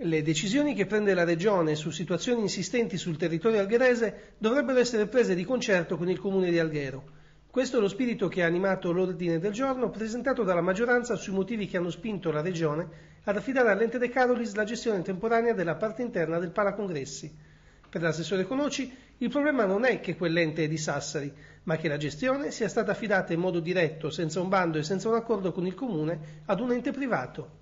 Le decisioni che prende la Regione su situazioni insistenti sul territorio algherese dovrebbero essere prese di concerto con il Comune di Alghero. Questo è lo spirito che ha animato l'ordine del giorno presentato dalla maggioranza sui motivi che hanno spinto la Regione ad affidare all'ente De Carolis la gestione temporanea della parte interna del Palacongressi. Per l'assessore Conoci il problema non è che quell'ente è di Sassari, ma che la gestione sia stata affidata in modo diretto, senza un bando e senza un accordo con il Comune, ad un ente privato.